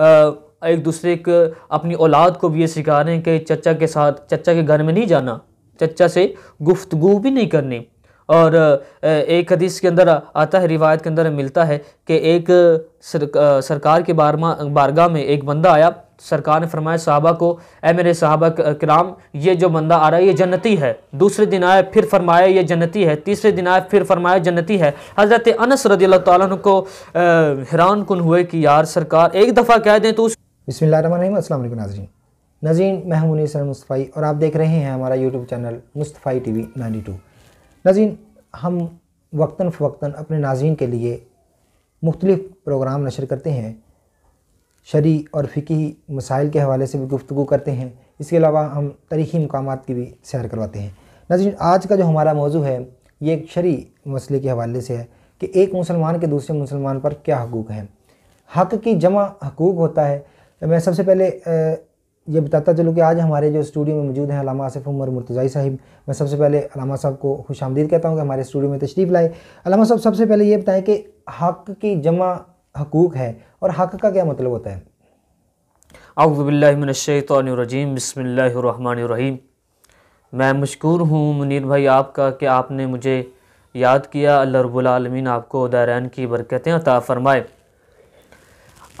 एक दूसरे के अपनी औलाद को भी ये सिखा रहे हैं कि चचा के साथ चचा के घर में नहीं जाना चचा से गुफ्तगु भी नहीं करनी और एक हदीस के अंदर आता है रिवायत के अंदर मिलता है कि एक सरकार के बारमा बारगाह में एक बंदा आया सरकार ने फरमाया साहबा को ए मेरे साहबा कराम ये जो बंदा आ रहा है ये जन्नती है दूसरे दिन आए फिर फरमाया ये जन्नती है तीसरे दिन आए फिर फरमाया जन्नती है हज़रत अनस रदी अल्लाह को हैरान कन हुए कि यार सरकार एक दफ़ा कह दें तो उस बसमीम नाजी नजीन महमूनी महमून मुस्तफ़ाई और आप देख रहे हैं हमारा YouTube channel Mustafai T V टू नाजीन हम वक्ता फ़वक्ता अपने नाजीन के लिए मुख्तलिफ़ प्रोग्राम नशर करते हैं शरी और फ़िकी मसाइल के हवाले से भी गुफ्तु करते हैं इसके अलावा हम तारीखी मकाम की भी सैर करवाते हैं नाजीन आज का जो हमारा मौजू है ये एक शरी मसले के हवाले से है कि एक मुसलमान के दूसरे मुसलमान पर क्या हकूक़ हैं हक की जमा हकूक़ होता है मैं सबसे पहले ये बताता चलूँ कि आज हमारे जो स्टूडियो में मौजूद हैं अलामा आसफ़ उमर मुर्तज़ाई साहिब मैं सबसे पहले अलामा साहब को खुश आमदीद कहता हूँ कि हमारे स्टूडियो में तशरीफ़ लाए अलामा साहब सबसे पहले ये बताएं कि हक की जमा हकूक़ है और हक का क्या मतलब होता है अउबिल्लिमिनशतरजीम बसमीम मैं मशहूर हूँ मुनीर भाई आपका कि आपने मुझे याद किया अल्लाह रबालमीन आपको दारैन की बरकतें अता फ़रमाए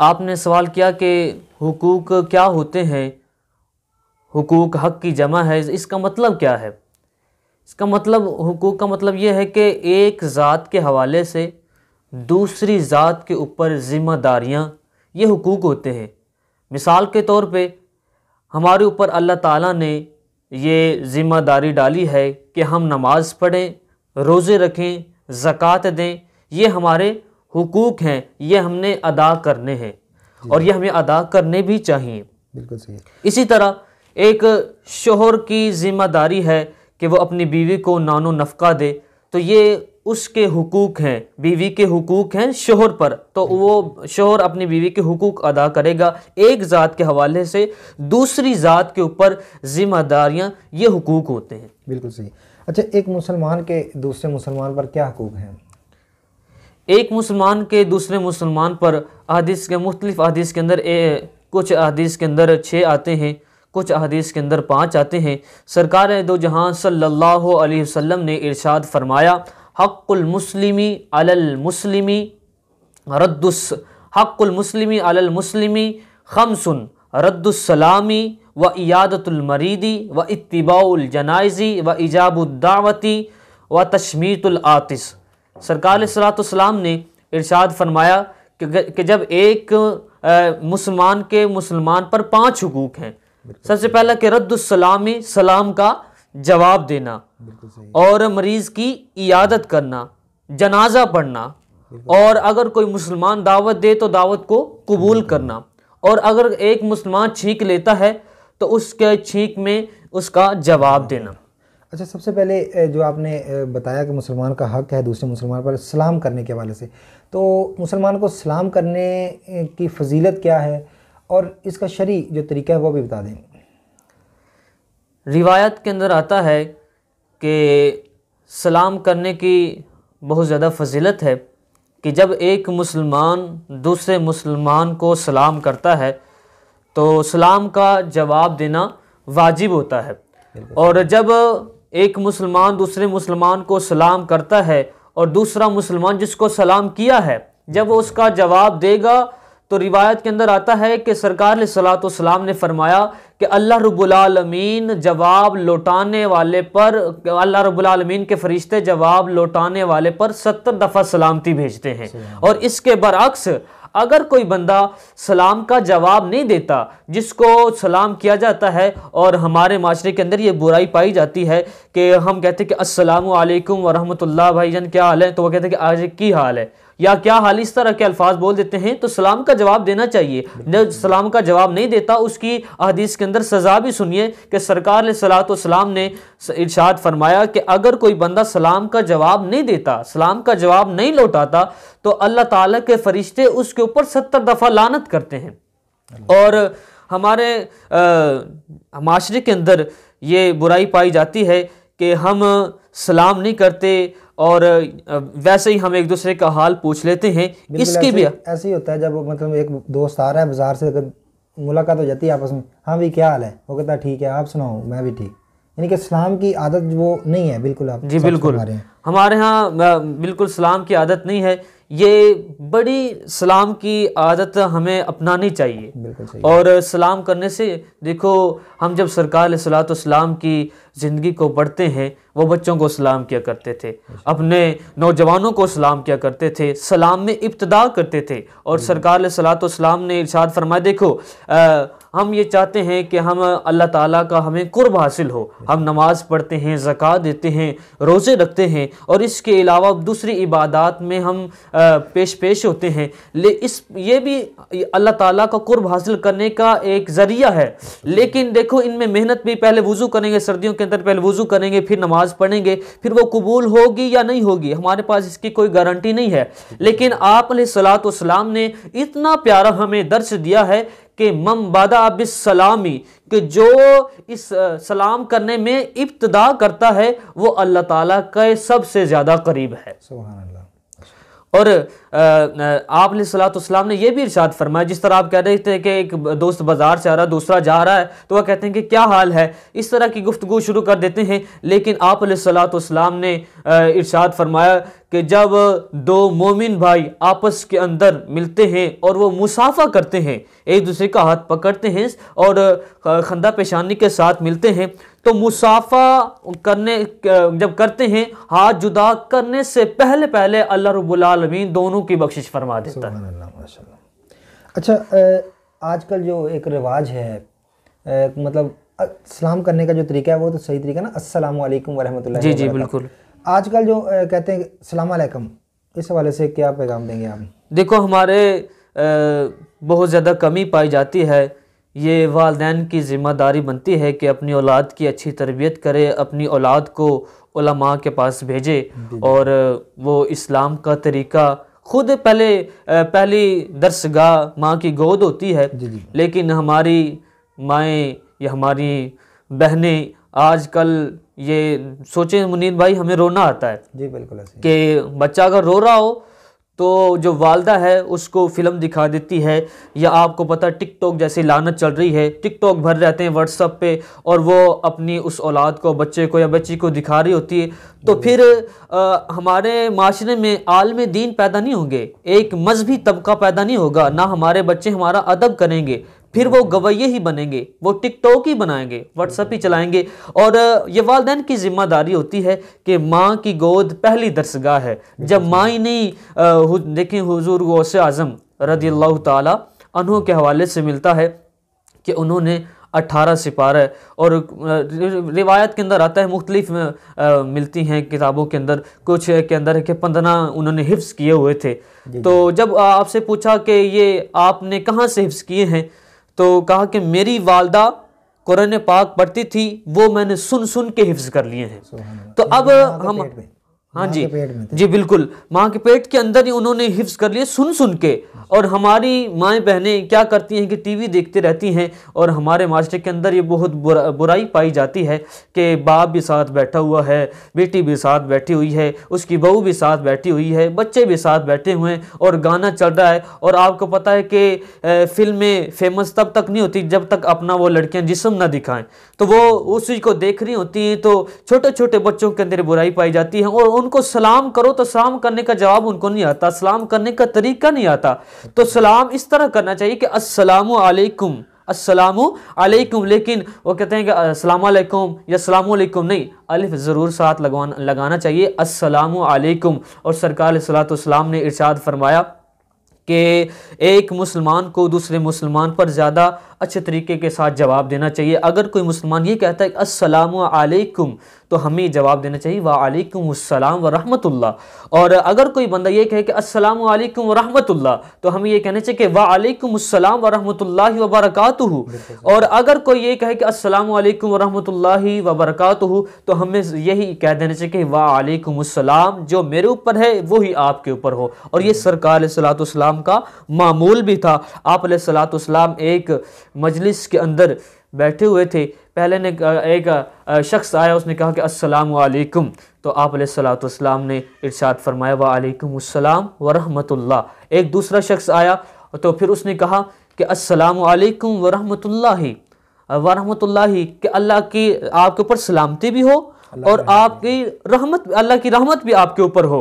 आपने सवाल किया कि हकूक़ क्या होते हैं हुकूक हक की जमा है इसका मतलब क्या है इसका मतलब हुकूक का मतलब ये है कि एक ज़ात के हवाले से दूसरी ज़ात के ऊपर ज़िम्मेदारियाँ ये हुकूक होते हैं मिसाल के तौर पे हमारे ऊपर अल्लाह ताला ने ये ज़िम्मेदारी डाली है कि हम नमाज़ पढ़ें रोज़े रखें ज़क़़त दें ये हमारे हुकूक हैं ये हमने अदा करने हैं और ये हमें अदा करने भी चाहिए बिल्कुल सही इसी तरह एक शोहर की ज़िम्मेदारी है कि वो अपनी बीवी को नानो नफ़का दे तो ये उसके हकूक़ हैं बीवी के हकूक़ हैं शोहर पर तो वो शोहर अपनी बीवी के हकूक़ अदा करेगा एक ज़ात के हवाले से दूसरी ज़ात के ऊपर ज़िम्मेदारियाँ ये हकूक़ होते हैं बिल्कुल सही अच्छा एक मुसलमान के दूसरे मुसलमान पर क्या हकूक़ हैं एक मुसलमान के दूसरे मुसलमान पर अदीस के मुख्तलिफ़ अदीस के अंदर ए, कुछ अदीस के अंदर छः आते हैं कुछ अहदीस के अंदर पाँच आते हैं सरकार दो जहाँ सल्ला वसम ने इरशाद फरमाया अलमसलिमी रद्दस रद्दुस हक़ुलमसलमी खम सुन रद्दसलामी व इयादतुलमरीदी व इतबाउलजनाइजी व इजाबुद्दावती व तशमीतुलआतिस सरकार सलातम ने इरशाद फरमाया कि जब एक मुसलमान के मुसलमान पर पाँच हकूक़ हैं सबसे पहला कि सलामी सलाम का जवाब देना और मरीज की इयादत करना जनाजा पढ़ना और अगर कोई मुसलमान दावत दे तो दावत को कबूल करना और अगर एक मुसलमान छींक लेता है तो उसके छींक में उसका जवाब देना अच्छा सबसे पहले जो आपने बताया कि मुसलमान का हक है दूसरे मुसलमान पर सलाम करने के हवाले से तो मुसलमान को सलाम करने की फजीलत क्या है और इसका शरी जो तरीका है वो भी बता दें रिवायत के अंदर आता है कि सलाम करने की बहुत ज़्यादा फजीलत है कि जब एक मुसलमान दूसरे मुसलमान को सलाम करता है तो सलाम का जवाब देना वाजिब होता है और जब एक मुसलमान दूसरे मुसलमान को सलाम करता है और दूसरा मुसलमान जिसको सलाम किया है जब वो उसका जवाब देगा तो रिवायत के अंदर आता है कि सरकार सलाम ने फरमाया कि अल्लाह रबालमीन जवाब लौटाने वाले पर अल्लाह रबालमीन के फरिश्ते जवाब लौटाने वाले पर सत्तर दफ़ा सलामती भेजते हैं और इसके बरक्स अगर कोई बंदा सलाम का जवाब नहीं देता जिसको सलाम किया जाता है और हमारे माशरे के अंदर ये बुराई पाई जाती है कि हम कहते हैं कि असलम वालेकुम भाई जान क्या हाल है तो वो कहते हैं कि आज की हाल है या क्या हाल इस तरह के अल्फाज बोल देते हैं तो सलाम का जवाब देना चाहिए जब सलाम का जवाब नहीं देता उसकी अदीस के अंदर सज़ा भी सुनिए कि सरकार ने सलात सलाम ने इर्शाद फरमाया कि अगर कोई बंदा सलाम का जवाब नहीं देता सलाम का जवाब नहीं लौटाता तो अल्लाह ताला के फरिश्ते उसके ऊपर सत्तर दफ़ा लानत करते हैं और हमारे माशरे के अंदर ये बुराई पाई जाती है कि हम सलाम नहीं करते और वैसे ही हम एक दूसरे का हाल पूछ लेते हैं इसके भी ऐसे ही होता है जब मतलब एक दोस्त आ रहा है बाजार से अगर मुलाकात हो जाती है आपस में हाँ भाई क्या हाल है वो कहता है ठीक है आप सुनाओ मैं भी ठीक यानी कि सलाम की आदत वो नहीं है बिल्कुल आप जी बिल्कुल हमारे यहाँ बिल्कुल सलाम की आदत नहीं है ये बड़ी सलाम की आदत हमें अपनानी चाहिए, और सलाम करने से देखो हम जब सरकार सलात सलाम की ज़िंदगी को पढ़ते हैं वो बच्चों को सलाम किया करते थे अच्छा। अपने नौजवानों को सलाम किया करते थे सलाम में इब्तदा करते थे और सरकार सलात सलाम ने इर्शाद फरमाया देखो आ, हम ये चाहते हैं कि हम अल्लाह ताला का हमें कुर्ब हासिल हो हम नमाज़ पढ़ते हैं ज़क़़ा देते हैं रोज़े रखते हैं और इसके अलावा दूसरी इबादत में हम पेश पेश होते हैं ले इस ये भी अल्लाह ताला का कुर्ब हासिल करने का एक ज़रिया है लेकिन देखो इनमें मेहनत भी पहले वज़ू करेंगे सर्दियों के अंदर पहले वज़ू करेंगे फिर नमाज़ पढ़ेंगे फिर वो कबूल होगी या नहीं होगी हमारे पास इसकी कोई गारंटी नहीं है लेकिन आप सलात ने इतना प्यारा हमें दर्श दिया है कि मम अब सलामी कि जो इस सलाम करने में इब्तदा करता है वो अल्लाह ताला के सबसे ज़्यादा करीब है और आप सलाम ने यह भी इर्शाद फरमाया जिस तरह आप कह रहे थे कि एक दोस्त बाजार से आ रहा है दूसरा जा रहा है तो वह कहते हैं कि क्या हाल है इस तरह की गुफ्तु शुरू कर देते हैं लेकिन आप सलाम ने इर्शाद फरमाया कि जब दो मोमिन भाई आपस के अंदर मिलते हैं और वो मुसाफा करते हैं एक दूसरे का हाथ पकड़ते हैं और खंदा पेशानी के साथ मिलते हैं तो मुसाफा करने जब करते हैं हाथ जुदा करने से पहले पहले अल्लाह रबालमीन दोनों रूह की बख्शिश फरमा देता है अच्छा आजकल जो एक रिवाज है मतलब सलाम करने का जो तरीका है वो तो सही तरीका ना अस्सलाम वालेकुम वरहमतुल्लाह जी जी बिल्कुल आजकल जो कहते हैं सलाम अलैकुम इस हवाले से क्या पैगाम देंगे आप देखो हमारे बहुत ज़्यादा कमी पाई जाती है ये वालदेन की ज़िम्मेदारी बनती है कि अपनी औलाद की अच्छी तरबियत करे अपनी औलाद को के पास भेजे और वो इस्लाम का तरीका खुद पहले पहली दरसगाह माँ की गोद होती है लेकिन हमारी माएँ या हमारी बहनें आजकल ये सोचें मुनीत भाई हमें रोना आता है जी बिल्कुल कि बच्चा अगर रो रहा हो तो जो वालदा है उसको फ़िल्म दिखा देती है या आपको पता टिकटॉक जैसी लानत चल रही है टिकटॉक भर रहते हैं व्हाट्सअप पे और वो अपनी उस औलाद को बच्चे को या बच्ची को दिखा रही होती है तो हम्म। फिर आ, हमारे माशरे में आलम दीन पैदा नहीं होंगे एक मजहबी तबका पैदा नहीं होगा ना हमारे बच्चे हमारा अदब करेंगे फिर वो गवैये ही बनेंगे वो टिकटॉक ही बनाएंगे व्हाट्सएप ही चलाएंगे और ये वालदेन की जिम्मेदारी होती है कि माँ की गोद पहली दरसगाह है जब माँ ही नहीं देखें हुजूर गौस आज़म रदी अल्लाह तहों के हवाले से मिलता है कि उन्होंने अट्ठारह सिपारे और रिवायत के अंदर आता है मुख्तलिफ मिलती हैं किताबों के अंदर कुछ के अंदर है कि पंद्रह उन्होंने हिफ्स किए हुए थे तो जब आपसे पूछा कि ये आपने कहाँ से हिफ्स किए हैं तो कहा कि मेरी वालदा कुरान पाक पढ़ती थी वो मैंने सुन सुन के हिफ्ज़ कर लिए हैं तो अब हम हाँ जी जी बिल्कुल माँ के पेट के अंदर ही उन्होंने हिफ्स कर लिए सुन सुन के और हमारी माएँ बहनें क्या करती हैं कि टीवी देखते रहती हैं और हमारे माशरे के अंदर ये बहुत बुरा, बुराई पाई जाती है कि बाप भी साथ बैठा हुआ है बेटी भी साथ बैठी हुई है उसकी बहू भी साथ बैठी हुई है बच्चे भी साथ बैठे हुए हैं और गाना चल रहा है और आपको पता है कि फिल्में फेमस तब तक नहीं होती जब तक अपना वो लड़कियाँ जिसम ना दिखाएं तो वो उस चीज़ को देख रही होती हैं तो छोटे छोटे बच्चों के अंदर बुराई पाई जाती है और उनको सलाम करो तो सलाम करने का जवाब उनको नहीं आता सलाम करने का तरीका नहीं आता तो सलाम इस तरह करना चाहिए कि अस्सलाम वालेकुम असलम अलैकुम लेकिन वो कहते हैं कि अस्सलाम वालेकुम या सलाम अलैकुम नहीं अलिफ ज़रूर साथ लगवाना लगाना चाहिए अस्सलाम वालेकुम और सरकार सलाम ने इर्शाद फरमाया कि एक मुसलमान को दूसरे मुसलमान पर ज़्यादा अच्छे तरीके के साथ जवाब देना चाहिए अगर कोई मुसलमान ये कहता है असलकुम तो हमें जवाब देना चाहिए वालेकुमसम वरहमतुल्ला और अगर कोई बंदा ये कहे कि अस्सलाम वालेकुम वरहमतुल्ला तो हमें ये कहना चाहिए कि वालेकुमसम वरहमतुल्ला वबरक और अगर कोई ये कहे कि अस्सलाम वालेकुम वरहमतुल्ला वबरक तो हमें यही कह देना चाहिए कि वालेकुमसम जो मेरे ऊपर है वही आपके ऊपर हो और ये हम्म। सरकार सलाम का मामूल भी था आप सलाम एक मजलिस के अंदर बैठे हुए थे पहले ने एक शख्स आया उसने कहा कि अस्सलाम वालेकुम तो आप सलाम ने इरशाद फरमाया वालेकुम व रहमतुल्ला एक दूसरा शख्स आया तो फिर उसने कहा कि अस्सलाम वालेकुम व रहमतुल्ला व कि अल्लाह की आपके ऊपर सलामती भी हो और आपकी रहमत अल्लाह की रहमत भी आपके ऊपर हो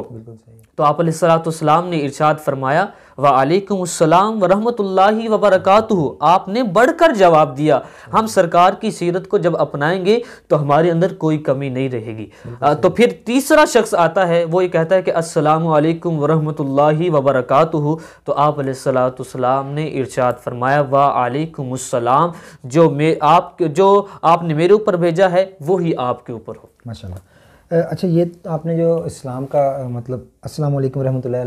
तो आप सलाम ने इरशाद फरमाया वालेकुम वरहमत ला वबरक आपने बढ़कर जवाब दिया हम सरकार की सीरत को जब अपनाएंगे तो हमारे अंदर कोई कमी नहीं रहेगी आ, तो फिर तीसरा शख्स आता है वो ये कहता है कि असलकम वरहमत ला वबरक तो आप सलाम ने इरशाद फरमाया वालेकुम जो मे आप जो आपने मेरे ऊपर भेजा है वही आपके ऊपर हो माशा अच्छा ये आपने जो इस्लाम का मतलब अस्सलाम वालेकुम रहमतुल्लाह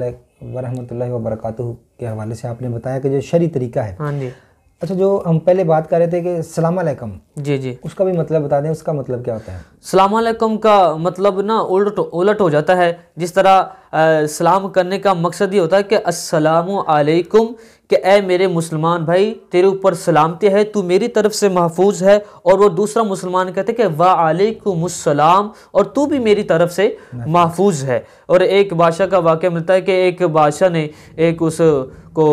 वरहमतुल्लाह वबरकातुहू के हवाले से आपने बताया कि जो शरी तरीका है हाँ जी अच्छा जो हम पहले बात कर रहे थे कि सलामकम जी जी उसका भी मतलब बता दें उसका मतलब क्या होता है सलामकम का मतलब ना उलट उलट हो जाता है जिस तरह सलाम करने का मकसद ये होता है कि असलकुम कि ए मेरे मुसलमान भाई तेरे ऊपर सलामती है तू मेरी तरफ से महफूज है और वो दूसरा मुसलमान कहते कि वालेकुमसलाम और तू भी मेरी तरफ से महफूज है और एक बादशाह का वाक्य मिलता है कि एक बादशाह ने एक उस को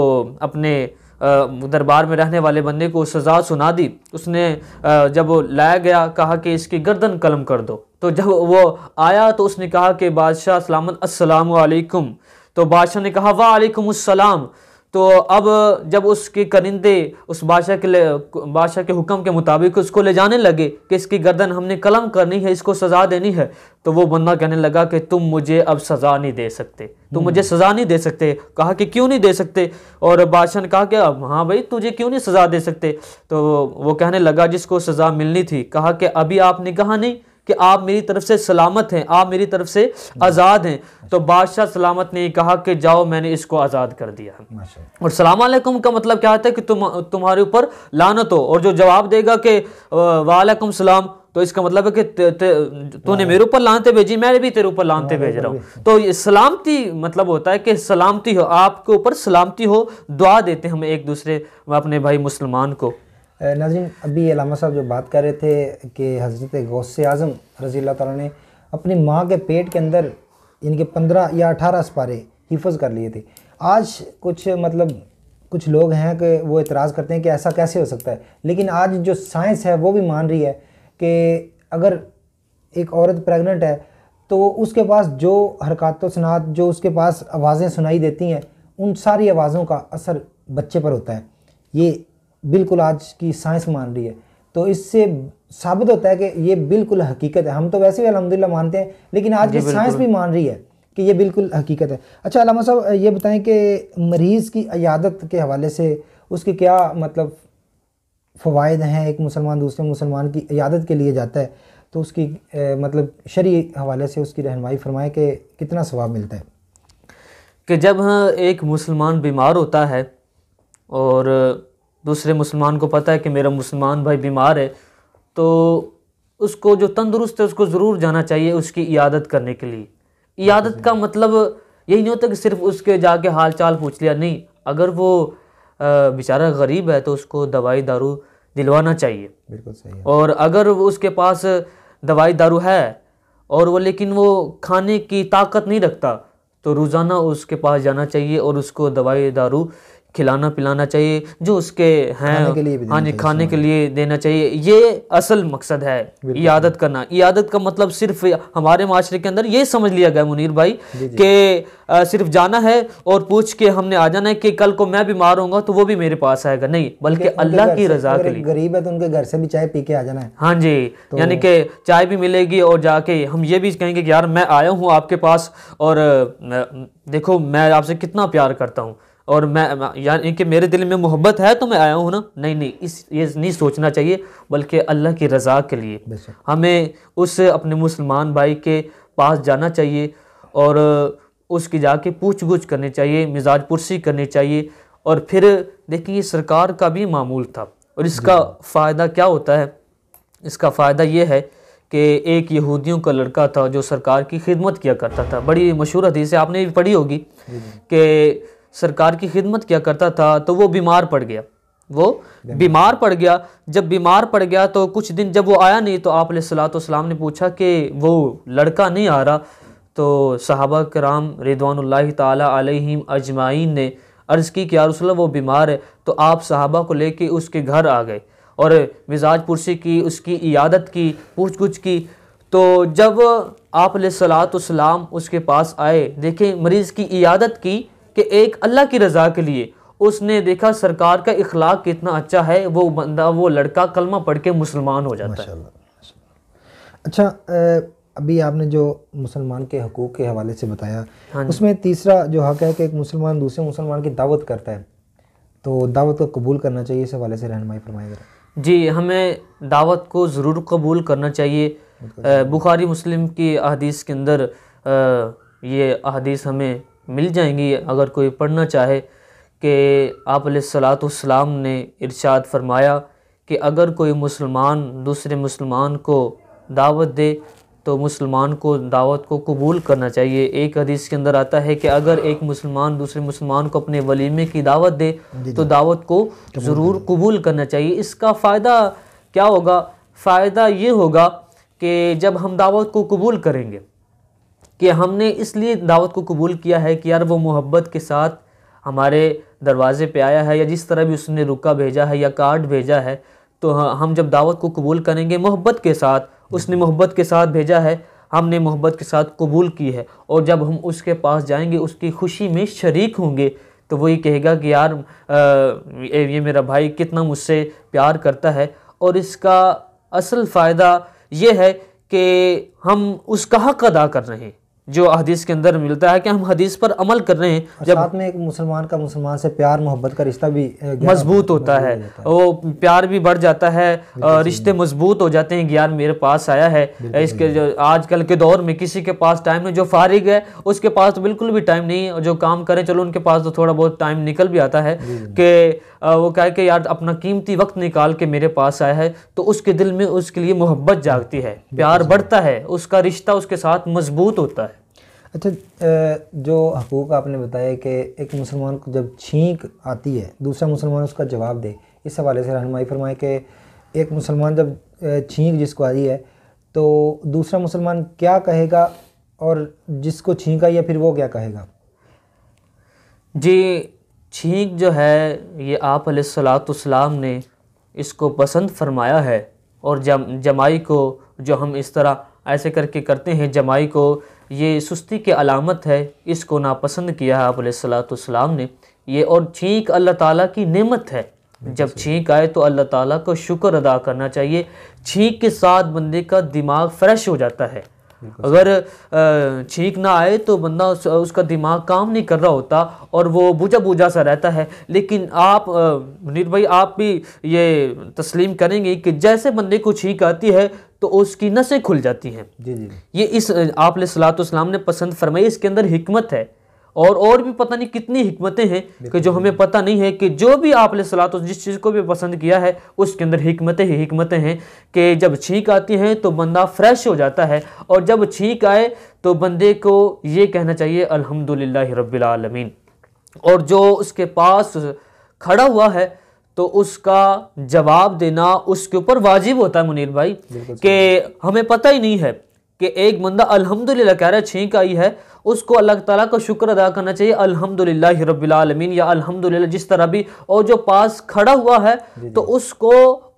अपने दरबार में रहने वाले बंदे को सज़ा सुना दी उसने जब लाया गया कहा कि इसकी गर्दन कलम कर दो तो जब वो आया तो उसने कहा कि बादशाह सलामत असलकुम तो बादशाह ने कहा वालेकुम असलम तो अब जब उसके करिंदे उस बादशाह के बादशाह के हुक्म के मुताबिक उसको ले जाने लगे कि इसकी गर्दन हमने कलम करनी है इसको सज़ा देनी है तो वो बंदा कहने लगा कि तुम मुझे अब सज़ा नहीं दे सकते तुम मुझे हम्म। सज़ा नहीं दे सकते कहा कि क्यों नहीं दे सकते और बादशाह ने कहा कि अब हाँ भाई तुझे क्यों नहीं सज़ा दे सकते तो वो कहने लगा जिसको सज़ा मिलनी थी कहा कि अभी आपने कहा नहीं कि आप मेरी तरफ से सलामत हैं आप मेरी तरफ से आज़ाद हैं तो बादशाह सलामत ने कहा कि जाओ मैंने इसको आज़ाद कर दिया और अलैकुम का मतलब क्या होता है कि तुम तुम्हारे ऊपर लानत हो और जो जवाब देगा कि वालेकुम सलाम तो इसका मतलब है कि तूने मेरे ऊपर लानते भेजी मैं भी तेरे ऊपर लानते भेज रहा हूँ तो ये सलामती मतलब होता है कि सलामती हो आपके ऊपर सलामती हो दुआ देते हम एक दूसरे अपने भाई मुसलमान को नाजिम अभी अलामा साहब जो बात कर रहे थे कि हज़रत गौस आज़म रज़ी अल्लाह ने अपनी माँ के पेट के अंदर इनके पंद्रह या अठारह सपारे हिफज कर लिए थे आज कुछ मतलब कुछ लोग हैं कि वो इतराज़ करते हैं कि ऐसा कैसे हो सकता है लेकिन आज जो साइंस है वो भी मान रही है कि अगर एक औरत प्रेग्नेंट है तो उसके पास जो हरकत सनात जो उसके पास आवाज़ें सुनाई देती हैं उन सारी आवाज़ों का असर बच्चे पर होता है ये बिल्कुल आज की साइंस मान रही है तो इससे साबित होता है कि ये बिल्कुल हकीकत है हम तो वैसे भी अलहमदिल्ला मानते हैं लेकिन आज की साइंस भी मान रही है कि ये बिल्कुल हकीकत है अच्छा अलामा साहब ये बताएं कि मरीज़ की अयादत के हवाले से उसके क्या मतलब फ़वाद हैं एक मुसलमान दूसरे मुसलमान की अयादत के लिए जाता है तो उसकी ए, मतलब शरी हवाले से उसकी रहनमाई फरमाएँ कि कितना स्वाब मिलता है कि जब हाँ, एक मुसलमान बीमार होता है और दूसरे मुसलमान को पता है कि मेरा मुसलमान भाई बीमार है तो उसको जो तंदुरुस्त है उसको ज़रूर जाना चाहिए उसकी इयादत करने के लिए इयादत का मतलब यही नहीं होता कि सिर्फ उसके जाके हाल चाल पूछ लिया नहीं अगर वो बेचारा गरीब है तो उसको दवाई दारू दिलवाना चाहिए बिल्कुल सही और अगर उसके पास दवाई दारू है और वो लेकिन वो खाने की ताकत नहीं रखता तो रोज़ाना उसके पास जाना चाहिए और उसको दवाई दारू खिलाना पिलाना चाहिए जो उसके हैं हाँ जी खाने के लिए देना चाहिए ये असल मकसद है इयादत करना इयादत का मतलब सिर्फ हमारे माशरे के अंदर ये समझ लिया गया मुनीर भाई कि सिर्फ जाना है और पूछ के हमने आ जाना है कि कल को मैं बीमार होऊंगा तो वो भी मेरे पास आएगा नहीं बल्कि अल्लाह की रजा के लिए गरीब है तो उनके घर से भी चाय पी के आ जाना है हाँ जी तो यानी कि चाय भी मिलेगी और जाके हम ये भी कहेंगे कि यार मैं आया हूँ आपके पास और देखो मैं आपसे कितना प्यार करता हूँ और मैं यानी कि मेरे दिल में मोहब्बत है तो मैं आया हूँ ना नहीं नहीं इस ये नहीं सोचना चाहिए बल्कि अल्लाह की रज़ा के लिए हमें उस अपने मुसलमान भाई के पास जाना चाहिए और उसकी जाके पूछ गुछ करनी चाहिए मिजाज पुरसी करनी चाहिए और फिर देखिए सरकार का भी मामूल था और इसका फ़ायदा क्या होता है इसका फ़ायदा ये है कि एक यहूदियों का लड़का था जो सरकार की खिदमत किया करता था बड़ी मशहूर हदीस है आपने भी पढ़ी होगी कि सरकार की खिदमत किया करता था तो वो बीमार पड़ गया वो बीमार पड़ गया जब बीमार पड़ गया तो कुछ दिन जब वो आया नहीं तो आप सलाम ने पूछा कि वो लड़का नहीं आ रहा तो सहाबा कराम रिदवान तम अजमाइन ने अर्ज़ की कि यारसोल्ला वो बीमार है तो आप सहाबा को लेके उसके घर आ गए और मिजाज पुरसी की उसकी इयादत की पूछ गुछ की तो जब आप सलाम उसके पास आए देखें मरीज़ की इयादत की कि एक अल्लाह की रज़ा के लिए उसने देखा सरकार का इखलाक कितना अच्छा है वो बंदा वो लड़का कलमा पढ़ के मुसलमान हो जाता है अच्छा अभी आपने जो मुसलमान के हकूक़ के हवाले से बताया हाँ उसमें तीसरा जो हक है कि एक मुसलमान दूसरे मुसलमान की दावत करता है तो दावत को कबूल करना चाहिए इस हवाले से रहनमाई फरमाए जी हमें दावत को ज़रूर कबूल करना चाहिए बुखारी मुस्लिम की अदीस के अंदर ये अदीस हमें मिल जाएंगी अगर कोई पढ़ना चाहे कि आप सलाम ने इरशाद फरमाया कि अगर कोई मुसलमान दूसरे मुसलमान को दावत दे तो मुसलमान को दावत को कबूल करना चाहिए एक हदीस के अंदर आता है कि अगर एक मुसलमान दूसरे मुसलमान को अपने वलीमे की दावत दे तो दावत को ज़रूर कबूल करना चाहिए इसका फ़ायदा क्या होगा फ़ायदा ये होगा कि जब हम दावत को कबूल करेंगे कि हमने इसलिए दावत को कबूल किया है कि यार वो मोहब्बत के साथ हमारे दरवाज़े पे आया है या जिस तरह भी उसने रुका भेजा है या कार्ड भेजा है तो हाँ, हम जब दावत को कबूल करेंगे मोहब्बत के साथ उसने मोहब्बत के साथ भेजा है हमने मोहब्बत के साथ कबूल की है और जब हम उसके पास जाएंगे उसकी खुशी में शरीक होंगे तो वो ये कहेगा कि यार आ, ये मेरा भाई कितना मुझसे प्यार करता है और इसका असल फ़ायदा ये है कि हम उसका हक अदा कर रहे हैं जो हदीस के अंदर मिलता है कि हम हदीस पर अमल कर रहे हैं जब साथ में एक मुसलमान का मुसलमान से प्यार मोहब्बत का रिश्ता भी मजबूत होता है वो प्यार भी बढ़ जाता है रिश्ते मजबूत हो जाते हैं ज्ञान मेरे पास आया है इसके जो आजकल के दौर में किसी के पास टाइम नहीं जो फारिग है उसके पास तो बिल्कुल भी टाइम नहीं है जो काम करें चलो उनके पास तो थोड़ा बहुत टाइम निकल भी आता है कि वो कहे कि यार अपना कीमती वक्त निकाल के मेरे पास आया है तो उसके दिल में उसके लिए मोहब्बत जागती है प्यार बढ़ता है उसका रिश्ता उसके साथ मजबूत होता है अच्छा जो हकूक़ आपने बताया कि एक मुसलमान को जब छींक आती है दूसरा मुसलमान उसका जवाब दे इस हवाले से रहनमाई फरमाए कि एक मुसलमान जब छींक जिसको आ रही है तो दूसरा मुसलमान क्या कहेगा और जिसको छींक आई या फिर वो क्या कहेगा जी छींक जो है ये आप सलाम ने इसको पसंद फरमाया है और जम जमाई को जो हम इस तरह ऐसे करके करते हैं जमाई को ये सुस्ती की अलामत है इसको नापसंद किया है आप सलाम ने ये और छींक अल्लाह ताला की नेमत है जब छींक आए तो अल्लाह ताला को शुक्र अदा करना चाहिए छींक के साथ बंदे का दिमाग फ्रेश हो जाता है अगर छींक ना आए तो बंदा उस, उसका दिमाग काम नहीं कर रहा होता और वो बूझा बूझा सा रहता है लेकिन आप मुनीर भाई आप भी ये तस्लीम करेंगे कि जैसे बंदे को छींक आती है तो उसकी नसें खुल जाती हैं जी जी ये इस आप सलात ने पसंद फरमाई इसके अंदर हमत है और और भी पता नहीं कितनी हमतें हैं कि जो हमें पता नहीं है कि जो भी आप सलाह तो जिस चीज़ को भी पसंद किया है उसके अंदर हमतें ही हमतें हैं कि जब छींक आती हैं तो बंदा फ्रेश हो जाता है और जब छींक आए तो बंदे को ये कहना चाहिए अलहमदिल्ला रबीआलमीन और जो उसके पास खड़ा हुआ है तो उसका जवाब देना उसके ऊपर वाजिब होता है मुनीर भाई कि हमें पता ही नहीं है कि एक बंदा अल्हम्दुलिल्लाह कह रहा है छींक आई है उसको अल्लाह ताला का शुक्र अदा करना चाहिए अल्हम्दुलिल्लाह रबालमीन या अल्हम्दुलिल्लाह जिस तरह भी और जो पास खड़ा हुआ है तो उसको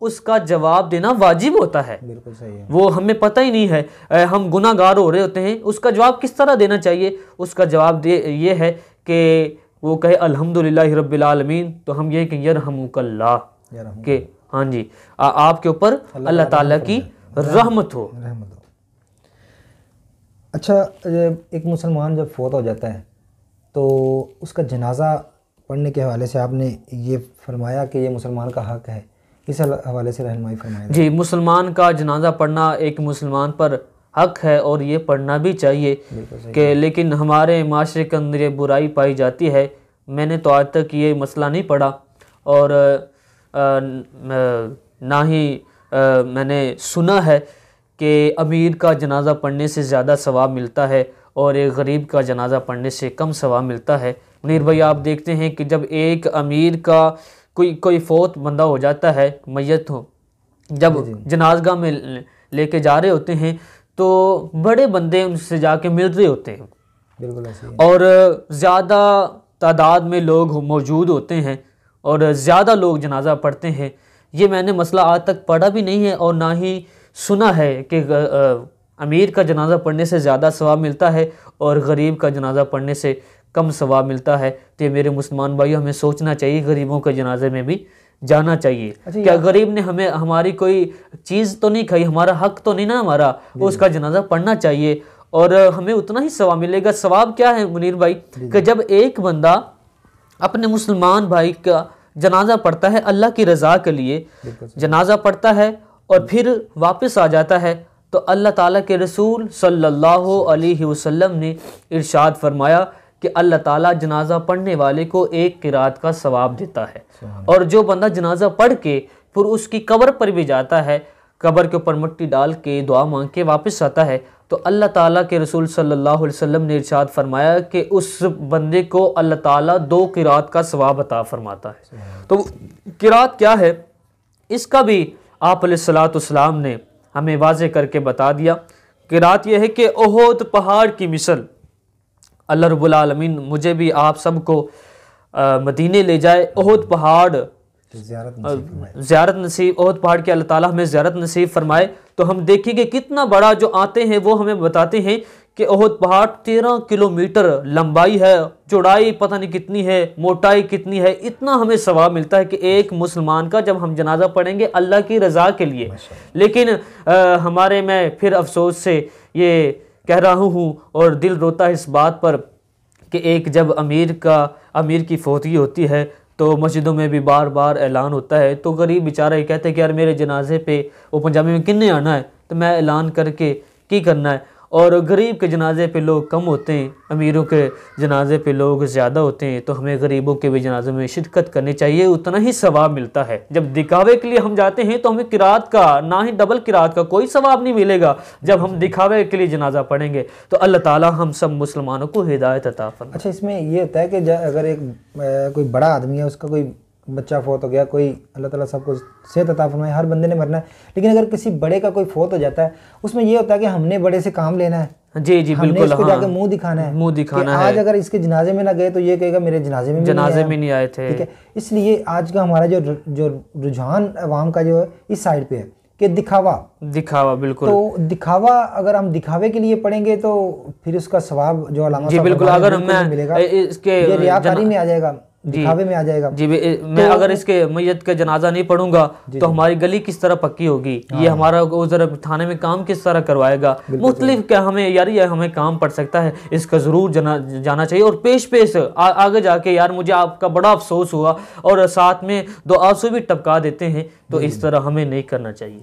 उसका जवाब देना वाजिब होता है बिल्कुल सही है वो हमें पता ही नहीं है हम गुनागार हो रहे होते हैं उसका जवाब किस तरह देना चाहिए उसका जवाब दे ये है कि वो कहे अलहमदिल्ला रबालमीन तो हम ये कहें यरहमुकल्ला के हाँ जी आपके ऊपर अल्लाह ताला की रहमत हो अच्छा एक मुसलमान जब फ़ोत हो जाता है तो उसका जनाजा पढ़ने के हवाले से आपने ये फरमाया कि ये मुसलमान का हक़ है इस हवाले से रहनमाई फरमाया जी मुसलमान का जनाजा पढ़ना एक मुसलमान पर हक है और ये पढ़ना भी चाहिए कि लेकिन हमारे माशरे के अंदर ये बुराई पाई जाती है मैंने तो आज तक ये मसला नहीं पढ़ा और आ, ना ही आ, मैंने सुना है कि अमीर का जनाजा पढ़ने से ज़्यादा सवाब मिलता है और एक गरीब का जनाजा पढ़ने से कम सवाब मिलता है मुनीर भाई आप देखते हैं कि जब एक अमीर का कोई कोई फोत बंदा हो जाता है मैत हो जब जनाजगा में लेके जा रहे होते हैं तो बड़े बंदे उनसे जाके मिल रहे होते हैं बिल्कुल और ज़्यादा तादाद में लोग मौजूद होते हैं और ज़्यादा लोग जनाजा पढ़ते हैं ये मैंने मसला आज तक पढ़ा भी नहीं है और ना ही सुना है कि अमीर का जनाजा पढ़ने से ज़्यादा सवाब मिलता है और गरीब का जनाजा पढ़ने से कम सवाब मिलता है तो ये मेरे मुसलमान भाई हमें सोचना चाहिए गरीबों के जनाजे में भी जाना चाहिए अच्छा क्या गरीब ने हमें हमारी कोई चीज़ तो नहीं खाई हमारा हक तो नहीं ना हमारा उसका जनाजा पढ़ना चाहिए और हमें उतना ही सवाब मिलेगा सवाब क्या है मुनीर भाई कि जब एक बंदा अपने मुसलमान भाई का जनाजा पढ़ता है अल्लाह की रज़ा के लिए जनाजा पढ़ता है और फिर वापस आ जाता है तो अल्लाह ताला के रसूल सल्लल्लाहु अलैहि वसल्लम ने इरशाद फरमाया कि अल्लाह ताला जनाजा पढ़ने वाले को एक किरात का सवाब देता है और जो बंदा जनाजा पढ़ के फिर उसकी कब्र पर भी जाता है कब्र के ऊपर मट्टी डाल के दुआ मांग के वापस आता है तो अल्लाह ताला के रसूल सल्लल्लाहु अलैहि वसल्लम ने इरशाद फरमाया कि उस बंदे को अल्लाह ताला दो किरात का सवाब अता फरमाता है तो किरात क्या है इसका भी आप सलाम ने हमें वाज करके बता दिया कि रात यह है कि ओहद पहाड़ की मिसल अल्लाह रबालमीन मुझे भी आप सबको मदीने ले जाए ओहद पहाड़ ज़्यारत नसीब ओहद पहाड़ के अल्लाह ताला हमें ज़्यारत नसीब फरमाए तो हम देखेंगे कितना बड़ा जो आते हैं वो हमें बताते हैं कि ओहद पहाड़ तेरह किलोमीटर लंबाई है चौड़ाई पता नहीं कितनी है मोटाई कितनी है इतना हमें सवाब मिलता है कि एक मुसलमान का जब हम जनाजा पढ़ेंगे अल्लाह की रज़ा के लिए लेकिन आ, हमारे मैं फिर अफसोस से ये कह रहा हूँ और दिल रोता है इस बात पर कि एक जब अमीर का अमीर की फोतगी होती है तो मस्जिदों में भी बार बार ऐलान होता है तो गरीब बेचारा ये कहते हैं कि यार मेरे जनाजे पे वो पंजाबी में किन्ने आना है तो मैं ऐलान करके की करना है और गरीब के जनाजे पे लोग कम होते हैं अमीरों के जनाजे पे लोग ज़्यादा होते हैं तो हमें गरीबों के भी जनाजे में शिरकत करनी चाहिए उतना ही सवाब मिलता है जब दिखावे के लिए हम जाते हैं तो हमें किरात का ना ही डबल किरात का कोई सवाब नहीं मिलेगा जब हम दिखावे के लिए जनाजा पढ़ेंगे तो अल्लाह ताला हम सब मुसलमानों को हिदायत अता अच्छा इसमें यह होता है कि अगर एक कोई बड़ा आदमी है उसका कोई बच्चा फोत हो गया कोई अल्लाह ताला सबको सेहत अता फरमाए हर बंदे ने मरना है लेकिन अगर किसी बड़े का कोई फोत हो जाता है उसमें ये होता है कि हमने बड़े से काम लेना है जी जी बिल्कुल इसको हाँ, जाके मुंह दिखाना है मुंह दिखाना है आज अगर इसके जनाजे में ना गए तो ये कहेगा मेरे जनाजे में जनाजे में नहीं आए थे ठीक है इसलिए आज का हमारा जो जो रुझान अवाम का जो है इस साइड पे है कि दिखावा दिखावा बिल्कुल तो दिखावा अगर हम दिखावे के लिए पढ़ेंगे तो फिर उसका सवाब जो अलामा जी बिल्कुल अगर हमें मिलेगा इसके रियाकारी में आ जाएगा दिखावे में आ जाएगा जी मैं तो, अगर इसके मैयत का जनाजा नहीं पढ़ूंगा तो हमारी गली किस तरह पक्की होगी ये हाँ। हमारा जरा थाने में काम किस तरह करवाएगा मुख्तलिफ क्या हमें यार ये हमें काम पड़ सकता है इसका ज़रूर जना जाना चाहिए और पेश पेश आ, आगे जाके यार मुझे आपका बड़ा अफसोस हुआ और साथ में दो आंसू भी टपका देते हैं तो इस तरह हमें नहीं करना चाहिए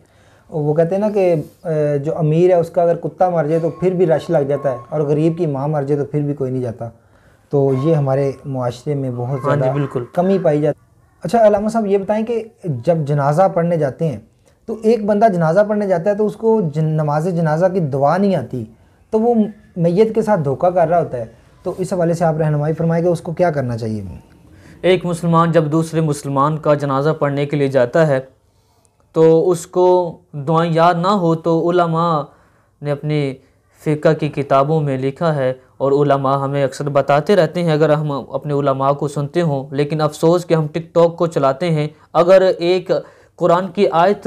वो कहते हैं ना कि जो अमीर है उसका अगर कुत्ता मर जाए तो फिर भी रश लग जाता है और गरीब की माँ मर जाए तो फिर भी कोई नहीं जाता तो ये हमारे माशरे में बहुत हाँ ज़्यादा बिल्कुल कमी पाई जाती अच्छा अलामा साहब ये बताएं कि जब जनाजा पढ़ने जाते हैं तो एक बंदा जनाजा पढ़ने जाता है तो उसको नमाज जनाजा की दुआ नहीं आती तो वो मैत के साथ धोखा कर रहा होता है तो इस हवाले से आप रहनमाई फरमाएगा उसको क्या करना चाहिए एक मुसलमान जब दूसरे मुसलमान का जनाजा पढ़ने के लिए जाता है तो उसको दुआ याद ना हो तो ने अपनी फ़िका की किताबों में लिखा है और उलमा हमें अक्सर बताते रहते हैं अगर हम अपने उलमा को सुनते हों लेकिन अफसोस कि हम टिकटॉक को चलाते हैं अगर एक कुरान की आयत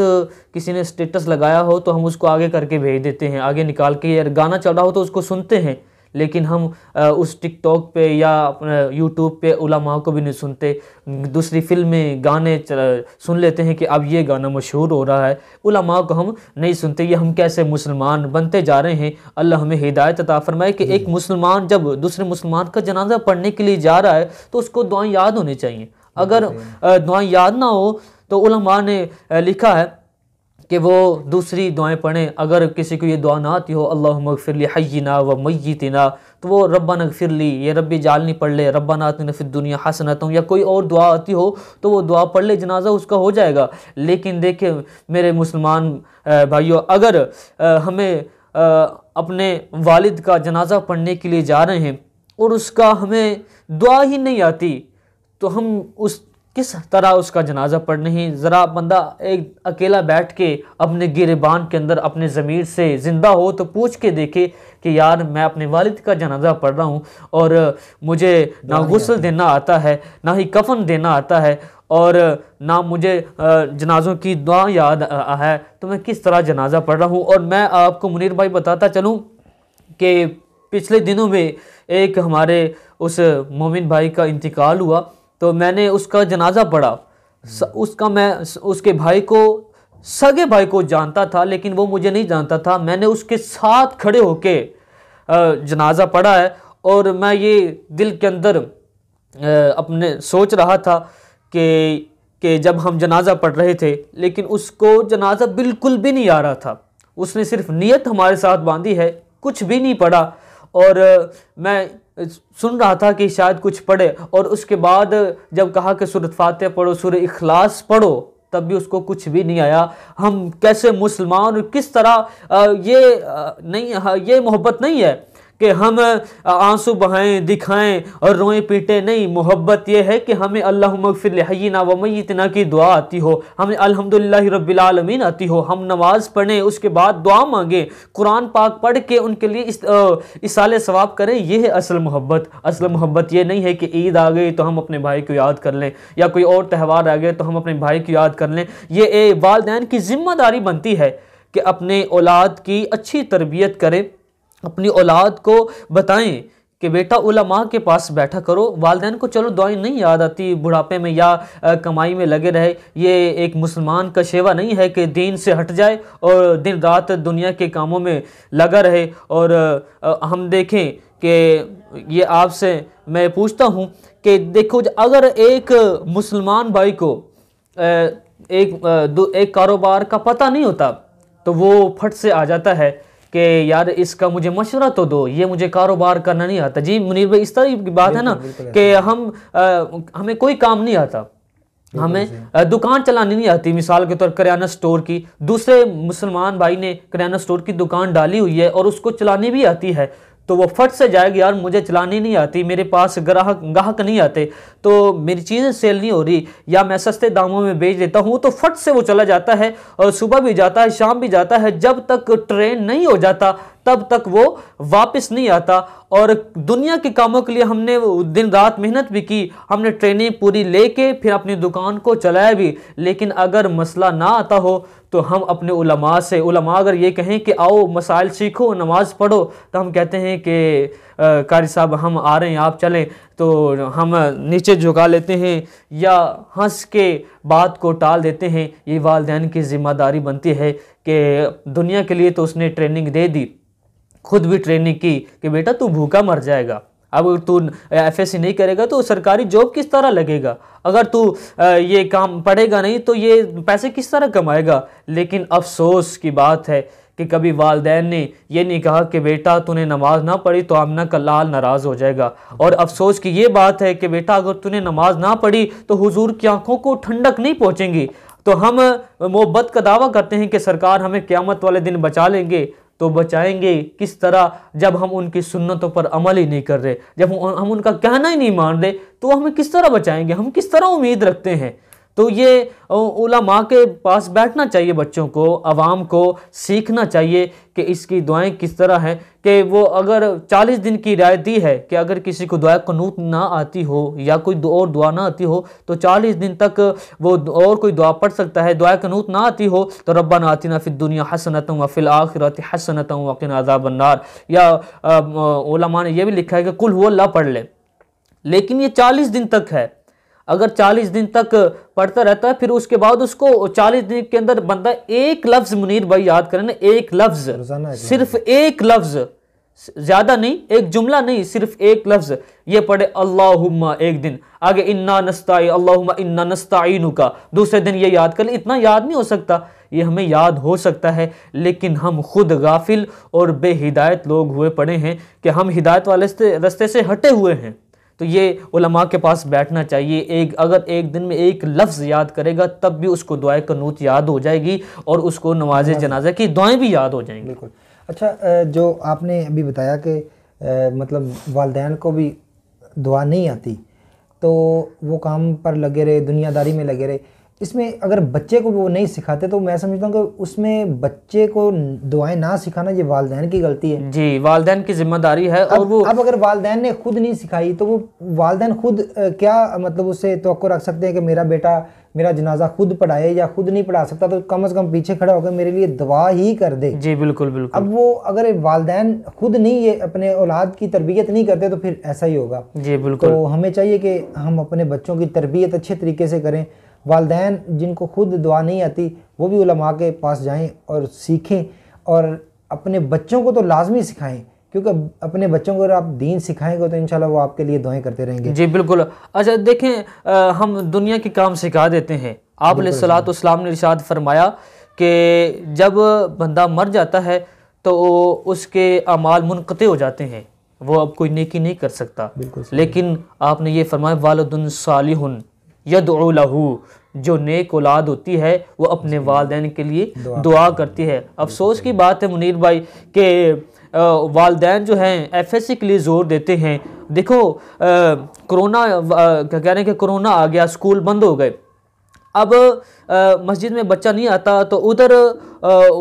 किसी ने स्टेटस लगाया हो तो हम उसको आगे करके भेज देते हैं आगे निकाल के यार गाना चल रहा हो तो उसको सुनते हैं लेकिन हम उस टिकटॉक पे या यूट्यूब पे उलमा को भी नहीं सुनते दूसरी फिल्में गाने सुन लेते हैं कि अब ये गाना मशहूर हो रहा है उलमा को हम नहीं सुनते ये हम कैसे मुसलमान बनते जा रहे हैं अल्लाह हमें हिदायत अता फरमाए कि एक मुसलमान जब दूसरे मुसलमान का जनाजा पढ़ने के लिए जा रहा है तो उसको दुआएँ याद होनी चाहिए अगर दुआ याद ना हो तो उलमा ने लिखा है कि वो दूसरी दुआएं पढ़ें अगर किसी को ये दुआ ना आती हो अल्लाह मगफिरली हयना व मैतना तो वो रब्बा ली ये रब्बी जालनी पढ़ ले रब्बा नातिन फिर दुनिया हसनत या कोई और दुआ आती हो तो वो दुआ पढ़ ले जनाजा उसका हो जाएगा लेकिन देखे मेरे मुसलमान भाइयों अगर हमें अपने वालिद का जनाजा पढ़ने के लिए जा रहे हैं और उसका हमें दुआ ही नहीं आती तो हम उस किस तरह उसका जनाजा पढ़ना है ज़रा बंदा एक अकेला बैठ के अपने गिरबान के अंदर अपने ज़मीर से ज़िंदा हो तो पूछ के देखे कि यार मैं अपने वालिद का जनाजा पढ़ रहा हूँ और मुझे ना गुसल देना आता है ना ही कफन देना आता है और ना मुझे जनाज़ों की दुआ याद है तो मैं किस तरह जनाजा पढ़ रहा हूँ और मैं आपको मुनीर भाई बताता चलूँ कि पिछले दिनों में एक हमारे उस मोमिन भाई का इंतकाल हुआ तो मैंने उसका जनाजा पढ़ा उसका मैं उसके भाई को सगे भाई को जानता था लेकिन वो मुझे नहीं जानता था मैंने उसके साथ खड़े होके जनाजा पढ़ा है और मैं ये दिल के अंदर अपने सोच रहा था कि कि जब हम जनाजा पढ़ रहे थे लेकिन उसको जनाजा बिल्कुल भी नहीं आ रहा था उसने सिर्फ नियत हमारे साथ बांधी है कुछ भी नहीं पढ़ा और मैं सुन रहा था कि शायद कुछ पढ़े और उसके बाद जब कहा कि सूरत फातह पढ़ो सूर इखलास पढ़ो तब भी उसको कुछ भी नहीं आया हम कैसे मुसलमान किस तरह ये नहीं हाँ, ये मोहब्बत नहीं है कि हम आंसू बहाएं दिखाएं और रोएं पीटें नहीं मोहब्बत यह है कि हमें अल्लाह मगफिर लहना व इतना की दुआ आती हो हमें अल्हम्दुलिल्लाह आलमीन आती हो हम नमाज़ पढ़ें उसके बाद दुआ मांगें कुरान पाक पढ़ के उनके लिए इस साल सवाब करें यह है असल मोहब्बत असल मोहब्बत ये नहीं है कि ईद आ गई तो हम अपने भाई को याद कर लें या कोई और त्यौहार आ गए तो हम अपने भाई को याद कर लें यह वालदेन की ज़िम्मेदारी बनती है कि अपने औलाद की अच्छी तरबियत करें अपनी औलाद को बताएं कि बेटा उलमा के पास बैठा करो वालदेन को चलो दुआएं नहीं याद आती बुढ़ापे में या आ, कमाई में लगे रहे ये एक मुसलमान का शेवा नहीं है कि दीन से हट जाए और दिन रात दुनिया के कामों में लगा रहे और आ, हम देखें कि ये आपसे मैं पूछता हूँ कि देखो अगर एक मुसलमान भाई को आ, एक एक कारोबार का पता नहीं होता तो वो फट से आ जाता है कि यार इसका मुझे मशवरा तो दो ये मुझे कारोबार करना नहीं आता जी मुनीर भाई इस तरह की बात है ना कि हम आ, हमें कोई काम नहीं आता हमें दुकान चलानी नहीं आती मिसाल के तौर करियाना स्टोर की दूसरे मुसलमान भाई ने करियाना स्टोर की दुकान डाली हुई है और उसको चलानी भी आती है तो वो फट से जाएगी यार मुझे चलानी नहीं आती मेरे पास ग्राहक ग्राहक नहीं आते तो मेरी चीज़ें सेल नहीं हो रही या मैं सस्ते दामों में बेच देता हूँ तो फट से वो चला जाता है और सुबह भी जाता है शाम भी जाता है जब तक ट्रेन नहीं हो जाता तब तक वो वापस नहीं आता और दुनिया के कामों के लिए हमने दिन रात मेहनत भी की हमने ट्रेनिंग पूरी लेके फिर अपनी दुकान को चलाया भी लेकिन अगर मसला ना आता हो तो हम अपने उलमा से उलमा अगर ये कहें कि आओ मसाइल सीखो नमाज़ पढ़ो तो हम कहते हैं कि कारी साहब हम आ रहे हैं आप चलें तो हम नीचे झुका लेते हैं या हंस के बात को टाल देते हैं ये वालदेन की ज़िम्मेदारी बनती है कि दुनिया के लिए तो उसने ट्रेनिंग दे दी खुद भी ट्रेनिंग की कि बेटा तू भूखा मर जाएगा अब तू एफ नहीं करेगा तो सरकारी जॉब किस तरह लगेगा अगर तू ये काम पढ़ेगा नहीं तो ये पैसे किस तरह कमाएगा लेकिन अफसोस की बात है कि कभी वालदेन ने यह नहीं कहा कि बेटा तूने नमाज ना पढ़ी तो आमना का लाल नाराज़ हो जाएगा और अफसोस की ये बात है कि बेटा अगर तूने नमाज ना पढ़ी तो हुजूर की आंखों को ठंडक नहीं पहुँचेंगी तो हम मोहब्बत का दावा करते हैं कि सरकार हमें क़्यामत वाले दिन बचा लेंगे तो बचाएंगे किस तरह जब हम उनकी सुन्नतों पर अमल ही नहीं कर रहे जब हम उनका कहना ही नहीं मान रहे तो हमें किस तरह बचाएंगे हम किस तरह उम्मीद रखते हैं तो ये उलमा के पास बैठना चाहिए बच्चों को आवाम को सीखना चाहिए कि इसकी दुआएं किस तरह हैं कि वो अगर 40 दिन की राय दी है कि अगर किसी को दुआ कनूत ना आती हो या कोई और दुआ ना आती हो तो 40 दिन तक वो और कोई दुआ पढ़ सकता है दुआ कनूत ना आती हो तो रब्बा ना आती ना फिर दुनिया हसनत व फिल आखिरत हसनत आजा बनार या माँ ने यह भी लिखा है कि कुल हुआ पढ़ लें लेकिन ये 40 दिन तक है अगर 40 दिन तक पढ़ता रहता है फिर उसके बाद उसको 40 दिन के अंदर बनता है एक लफ्ज मुनीर भाई याद करें ना एक लफ्ज सिर्फ एक लफ्ज ज्यादा नहीं एक जुमला नहीं सिर्फ एक लफ्ज ये पढ़े अल्लाह एक दिन आगे इन्ना नस्ता अल्लाह इन्ना नस्ता का दूसरे दिन ये याद कर ले इतना याद नहीं हो सकता ये हमें याद हो सकता है लेकिन हम खुद गाफिल और बेहिदायत लोग हुए पड़े हैं कि हम हिदायत वाले रस्ते से हटे हुए हैं तो ये उलमा के पास बैठना चाहिए एक अगर एक दिन में एक लफ्ज़ याद करेगा तब भी उसको दुआ कनूत याद हो जाएगी और उसको नमाज जनाजा की दुआएँ भी याद हो जाएंगी बिल्कुल अच्छा जो आपने अभी बताया कि मतलब वालदेन को भी दुआ नहीं आती तो वो काम पर लगे रहे दुनियादारी में लगे रहे इसमें अगर बच्चे को वो नहीं सिखाते तो मैं समझता हूँ कि उसमें बच्चे को दुआएं ना सिखाना ये वालदेन की गलती है जी वालदेन की जिम्मेदारी है और अब, वो अब अगर वालदेन ने खुद नहीं सिखाई तो वो वालदेन खुद क्या मतलब उससे तो रख सकते हैं कि मेरा बेटा मेरा जनाजा खुद पढ़ाए या खुद नहीं पढ़ा सकता तो कम अज कम पीछे खड़ा होकर मेरे लिए दुआ ही कर दे जी बिल्कुल बिल्कुल अब वो अगर वालदेन खुद नहीं ये अपने औलाद की तरबियत नहीं करते तो फिर ऐसा ही होगा जी बिल्कुल तो हमें चाहिए कि हम अपने बच्चों की तरबियत अच्छे तरीके से करें वालदेन जिनको खुद दुआ नहीं आती वो भी उलमा के पास जाएं और सीखें और अपने बच्चों को तो लाजमी सिखाएं क्योंकि अपने बच्चों को अगर आप दीन सिखाएंगे तो इंशाल्लाह वो आपके लिए दुआएं करते रहेंगे जी बिल्कुल अच्छा देखें आ, हम दुनिया के काम सिखा देते हैं आप सलातम ने इर्शाद फरमाया कि जब बंदा मर जाता है तो उसके अमाल मुनक़ हो जाते हैं वो अब कोई नेकी नहीं कर सकता लेकिन आपने ये फरमाया वालदन सालिहन लहू जो नेक औलाद होती है वो अपने वालदे के लिए दुआ, दुआ करती है अफसोस की बात है मुनीर भाई के वालदे जो हैं एफ एस सी के लिए ज़ोर देते हैं देखो कोरोना क्या कह रहे हैं कि कोरोना आ गया स्कूल बंद हो गए अब मस्जिद में बच्चा नहीं आता तो उधर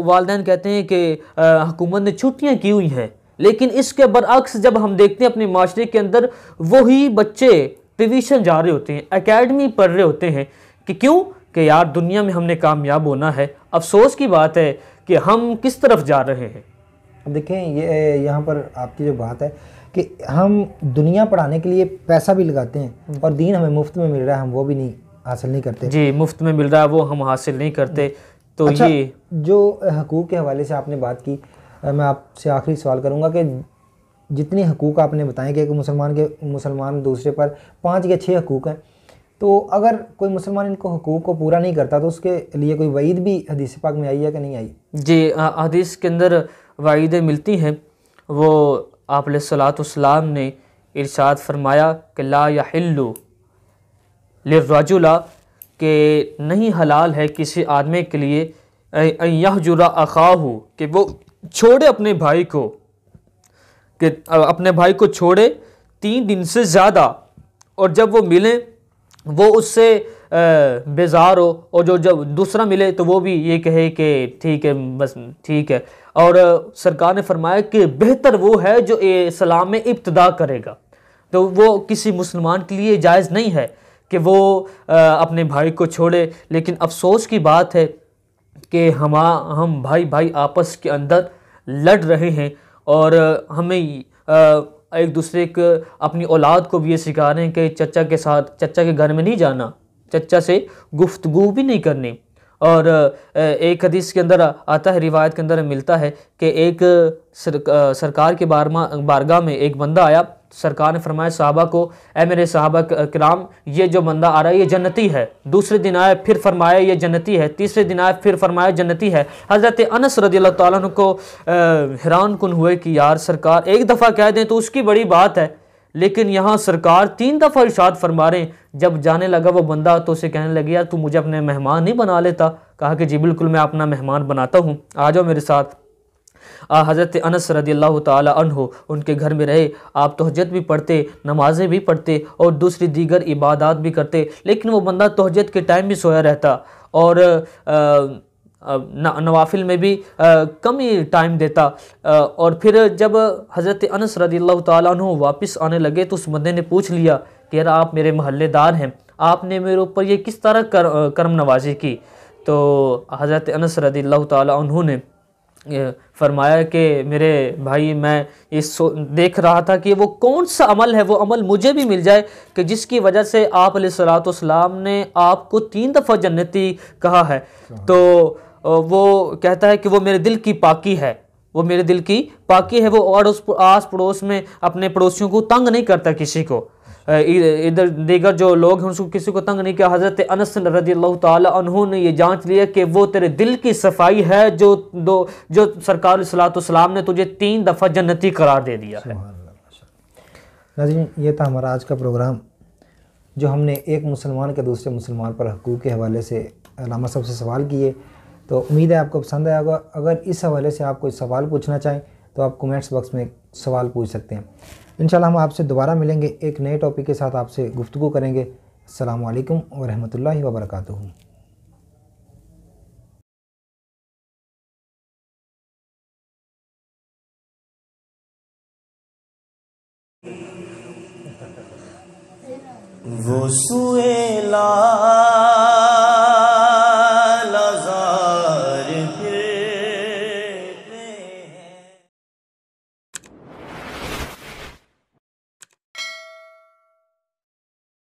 वालदे कहते हैं कि हुकूमत ने छुट्टियाँ की हुई हैं लेकिन इसके बरअक्स जब हम देखते हैं अपने माशरे के अंदर वही बच्चे ट्यूशन जा रहे होते हैं एकेडमी पढ़ रहे होते हैं कि क्यों कि यार दुनिया में हमने कामयाब होना है अफसोस की बात है कि हम किस तरफ जा रहे हैं देखें ये यहाँ पर आपकी जो बात है कि हम दुनिया पढ़ाने के लिए पैसा भी लगाते हैं हम्म। और दीन हमें मुफ्त में मिल रहा है हम वो भी नहीं हासिल नहीं करते जी मुफ्त में मिल रहा है वो हम हासिल नहीं करते हम्म। तो अच्छा, ये जो हकूक़ के हवाले से आपने बात की मैं आपसे आखिरी सवाल करूँगा कि जितने हकूक़ आपने बताए कि एक मुसलमान के मुसलमान दूसरे पर पाँच या छः हकूक़ हैं तो अगर कोई मुसलमान इनको हकूक़ को पूरा नहीं करता तो उसके लिए कोई वईद भी हदीस पाक में आई है कि नहीं आई जी हदीस के अंदर वईदें मिलती हैं वो आप सलाम ने इरशाद फरमाया कि ला या हिल्लू लजुला के नहीं हलाल है किसी आदमी के लिए यह जुरा अख़ा हो कि वो छोड़े अपने भाई को कि अपने भाई को छोड़े तीन दिन से ज़्यादा और जब वो मिलें वो उससे बेजार हो और जो जब दूसरा मिले तो वो भी ये कहे कि ठीक है बस ठीक है और सरकार ने फरमाया कि बेहतर वो है जो इस्लाम में इब्तदा करेगा तो वो किसी मुसलमान के लिए जायज़ नहीं है कि वो अपने भाई को छोड़े लेकिन अफसोस की बात है कि हम हम भाई भाई आपस के अंदर लड़ रहे हैं और हमें एक दूसरे के अपनी औलाद को भी ये सिखा रहे हैं कि चचा के साथ चचा के घर में नहीं जाना चचा से गुफ्तगु भी नहीं करनी और एक हदीस के अंदर आता है रिवायत के अंदर मिलता है कि एक सरकार के बारमा बारगाह में एक बंदा आया सरकार ने फरमाया साहबा को ए मेरे साहबा कराम ये जो बंदा आ रहा है ये जन्नती है दूसरे दिन आया फिर फरमाया ये जन्नती है तीसरे दिन आया फिर फरमाया जन्नती है हज़रत अनस रदी अल्लाह हैरान कन हुए कि यार सरकार एक दफ़ा कह दें तो उसकी बड़ी बात है लेकिन यहाँ सरकार तीन दफ़ा इशाद फरमा रहे जब जाने लगा वो बंदा तो उसे कहने लगे यार तू मुझे अपने मेहमान नहीं बना लेता कहा कि जी बिल्कुल मैं अपना मेहमान बनाता हूँ आ जाओ मेरे साथ हज़रत अनस रदी अल्लाह हो उनके घर में रहे आप तहजत तो भी पढ़ते नमाजें भी पढ़ते और दूसरी दीगर इबादत भी करते लेकिन वो बंदा तोहजत के टाइम भी सोया रहता और आ, नवाफिल में भी कम ही टाइम देता और फिर जब हज़रत अनस रदी अल्लाह वापस आने लगे तो उस बंदे ने पूछ लिया कि यार आप मेरे महल्लेदार हैं आपने मेरे ऊपर ये किस तरह कर करम नवाजी की तो हज़रत अनस रदी अल्लाह ने फरमाया कि मेरे भाई मैं ये देख रहा था कि वो कौन सा अमल है वो अमल मुझे भी मिल जाए कि जिसकी वजह से आप सलाम ने आपको तीन दफ़ा जन्नती कहा है हाँ। तो वो कहता है कि वो मेरे दिल की पाकी है वो मेरे दिल की पाकी है वो और उस आस पड़ोस में अपने पड़ोसियों को तंग नहीं करता किसी को इधर दीगर जो लोग हैं उसको किसी को तंग नहीं किया हज़रत अनस रजी अल्लाह तहों ने ये जांच लिया कि वो तेरे दिल की सफाई है जो दो जो सरकार सलातम ने तुझे तीन दफ़ा जन्नती करार दे दिया है ये था हमारा आज का प्रोग्राम जो हमने एक मुसलमान के दूसरे मुसलमान पर हकूक़ के हवाले से लामा साहब से सवाल किए तो उम्मीद है आपको पसंद आया होगा अगर इस हवाले से आप कोई सवाल पूछना चाहें तो आप कमेंट्स बॉक्स में सवाल पूछ सकते हैं इंशाल्लाह हम आपसे दोबारा मिलेंगे एक नए टॉपिक के साथ आपसे गुफ्तु करेंगे अल्लाम वरहमल वर्का वो सुएला